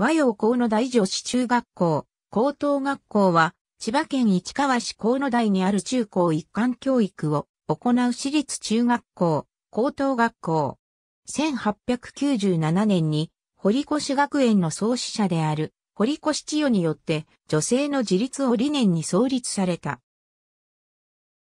和洋河野大女子中学校、高等学校は、千葉県市川市河野台にある中高一貫教育を行う私立中学校、高等学校。1897年に、堀越学園の創始者である、堀越千代によって、女性の自立を理念に創立された。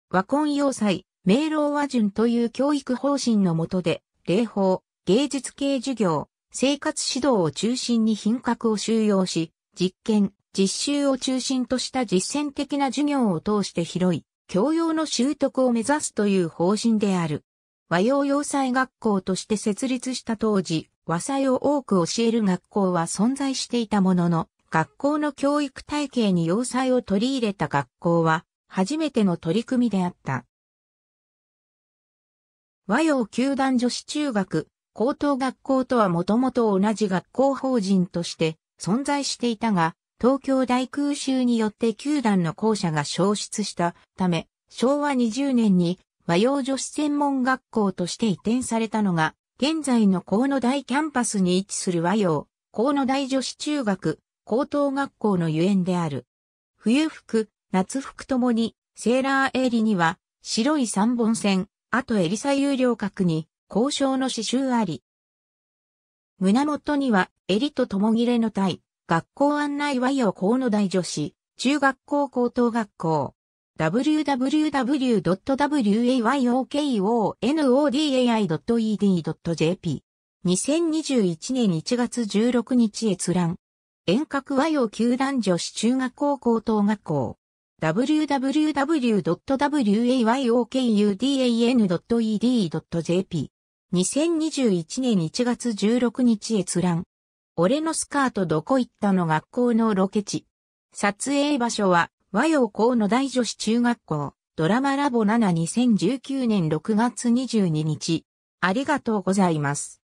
和婚要塞、明朗和順という教育方針のもとで、礼法、芸術系授業、生活指導を中心に品格を収容し、実験、実習を中心とした実践的な授業を通して広い、教養の習得を目指すという方針である。和洋洋裁学校として設立した当時、和裁を多く教える学校は存在していたものの、学校の教育体系に洋裁を取り入れた学校は、初めての取り組みであった。和洋球団女子中学、高等学校とはもともと同じ学校法人として存在していたが、東京大空襲によって球団の校舎が消失したため、昭和20年に和洋女子専門学校として移転されたのが、現在の河野大キャンパスに位置する和洋、河野大女子中学、高等学校のゆえんである。冬服、夏服ともに、セーラー襟には、白い三本線、あと襟左有料角に、交渉の刺繍あり。胸元には、襟と共切れの体、学校案内和洋河の大女子、中学校高等学校。www.wayokondai.ed.jp 2021年1月16日閲覧。遠隔和洋球団女子中学校高等学校。w w w w a y o k u d a n e d j p 2021年1月16日閲覧。俺のスカートどこ行ったの学校のロケ地。撮影場所は和洋校の大女子中学校。ドラマラボ7 2019年6月22日。ありがとうございます。